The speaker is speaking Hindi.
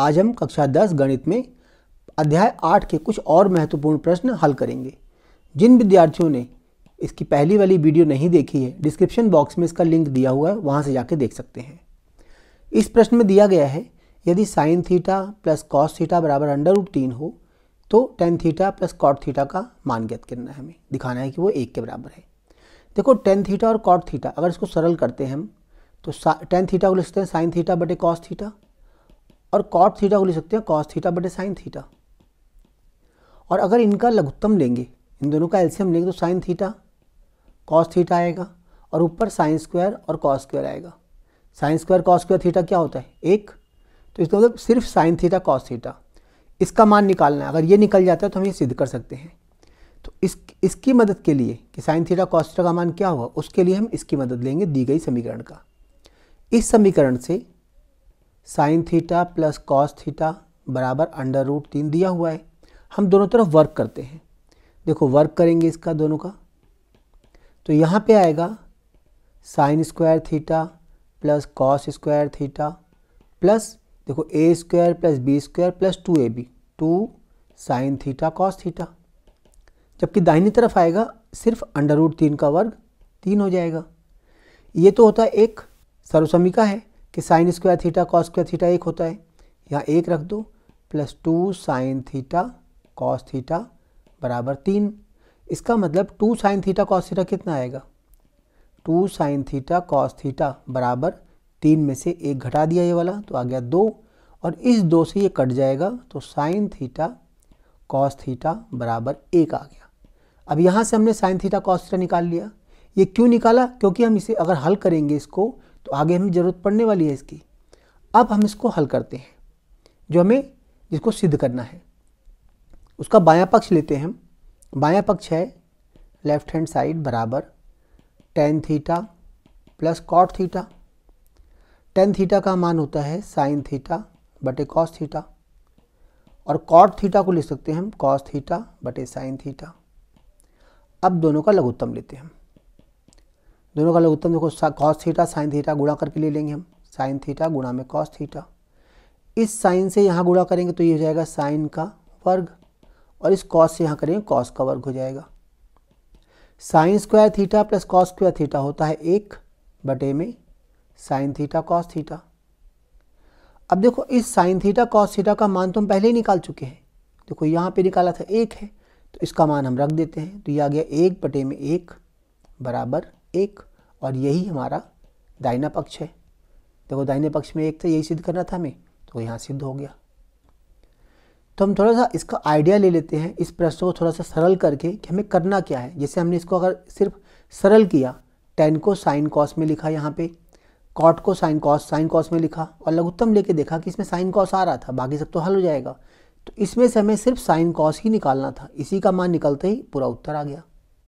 आज हम कक्षा दस गणित में अध्याय आठ के कुछ और महत्वपूर्ण प्रश्न हल करेंगे जिन विद्यार्थियों ने इसकी पहली वाली वीडियो नहीं देखी है डिस्क्रिप्शन बॉक्स में इसका लिंक दिया हुआ है वहाँ से जाके देख सकते हैं इस प्रश्न में दिया गया है यदि sine theta plus cos theta बराबर अंडर रूट तीन हो तो tan theta plus cot theta का मान ज्ञात करना है हमें दिखाना है कि वो एक के बराबर है देखो टेन थीटा और कॉट थीटा अगर इसको सरल करते हैं हम तो टेन थीटा को लिखते हैं साइन थीटा बटे कॉस थीटा और कॉट थीटा को लिख सकते हैं कॉस थीटा बटे साइन थीटा और अगर इनका लघुत्तम लेंगे इन दोनों का एल्सियम लेंगे तो साइन थीटा कॉस थीटा आएगा और ऊपर साइन स्क्वायर और कॉस स्क्वायर आएगा sine square cos square theta क्या होता है एक तो इसका मतलब सिर्फ साइन थीटा कॉस थीटा इसका मान निकालना है अगर ये निकल जाता है तो हम ये सिद्ध कर सकते हैं तो इस इसकी मदद के लिए कि साइन थीटा कॉस थीटा का मान क्या हुआ उसके लिए हम इसकी मदद लेंगे दी गई समीकरण का इस समीकरण से sine theta plus cos theta बराबर अंडर रूट तीन दिया हुआ है हम दोनों तरफ वर्क करते हैं देखो वर्क करेंगे इसका दोनों का तो यहाँ पे आएगा sine square theta plus cos square theta plus देखो A square plus B square plus two A B two sine theta cos theta जबकि दाहिनी तरफ आएगा सिर्फ अंडर रूट तीन का वर्ग तीन हो जाएगा ये तो होता है एक सर्वसमिका है कि sine square theta cos square theta एक होता है यहाँ एक रख दो plus two sine theta cos theta बराबर तीन इसका मतलब two sine theta cos theta कितना आएगा two sine theta cos theta बराबर तीन में से एक घटा दिया ये वाला तो आ गया दो और इस दो से ये कट जाएगा तो साइन थीटा कॉस थीटा बराबर एक आ गया अब यहाँ से हमने साइन थीटा कॉस थीटा निकाल लिया ये क्यों निकाला क्योंकि हम इसे अगर हल करेंगे इसको आगे हमें ज़रूरत पड़ने वाली है इसकी अब हम इसको हल करते हैं जो हमें जिसको सिद्ध करना है उसका बायां पक्ष लेते हैं हम बायां पक्ष है लेफ्ट हैंड साइड बराबर tan theta plus cot theta tan theta का मान होता है साइन थीटा बटे कॉस थीटा और कॉट थीटा को ले सकते हैं हम कॉस थीटा बटे साइन थीटा अब दोनों का लघुत्तम लेते हैं हम दोनों का लघुत्तम देखो कॉस थीटा साइन थीटा गुणा करके ले लेंगे हम साइन थीटा गुणा में कॉस थीटा इस साइन से यहाँ गुणा करेंगे तो ये हो जाएगा साइन का वर्ग और इस कॉस से यहाँ करेंगे कॉस का वर्ग हो जाएगा sine square theta plus cos square theta होता है एक बटे में साइन थीटा कॉस थीटा अब देखो इस साइन थीटा कॉस थीटा का मान तो हम पहले ही निकाल चुके हैं देखो यहाँ पे निकाला था एक है तो इसका मान हम रख देते हैं तो ये आ गया एक बटे में एक बराबर एक और यही हमारा दाहिना पक्ष है देखो दाहिने पक्ष में एक था यही सिद्ध करना था हमें तो यहाँ सिद्ध हो गया तो हम थोड़ा सा इसका आइडिया ले लेते हैं इस प्रश्न को थोड़ा सा सरल करके कि हमें करना क्या है जैसे हमने इसको अगर सिर्फ सरल किया टेन को साइन कॉस में लिखा यहाँ पे कॉट को साइन कॉस साइन कॉस में लिखा और लघुत्तम लेके देखा कि इसमें साइन कॉस आ रहा था बाकी सब तो हल हो जाएगा तो इसमें से हमें सिर्फ साइन कॉस ही निकालना था इसी का मान निकलते ही पूरा उत्तर आ गया